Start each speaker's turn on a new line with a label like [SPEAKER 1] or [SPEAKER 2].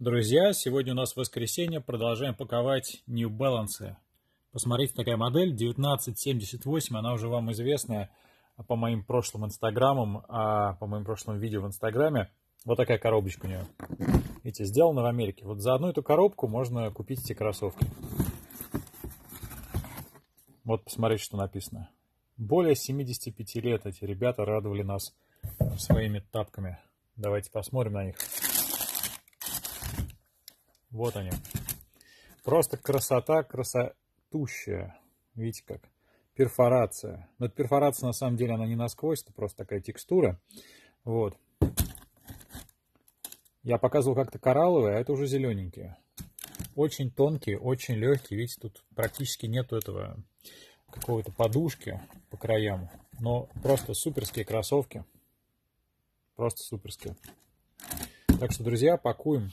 [SPEAKER 1] Друзья, сегодня у нас воскресенье, продолжаем паковать New Balance. Посмотрите, такая модель 1978, она уже вам известная по моим прошлым инстаграмам, а, по моим прошлым видео в инстаграме. Вот такая коробочка у нее. Видите, сделана в Америке. Вот за одну эту коробку можно купить эти кроссовки. Вот посмотрите, что написано. Более 75 лет эти ребята радовали нас своими тапками. Давайте посмотрим на них. Вот они. Просто красота, красотущая. Видите как? Перфорация. Но перфорация на самом деле она не насквозь, это просто такая текстура. Вот. Я показывал как-то коралловые, а это уже зелененькие. Очень тонкие, очень легкие. Видите, тут практически нету этого какого-то подушки по краям. Но просто суперские кроссовки. Просто суперские. Так что, друзья, пакуем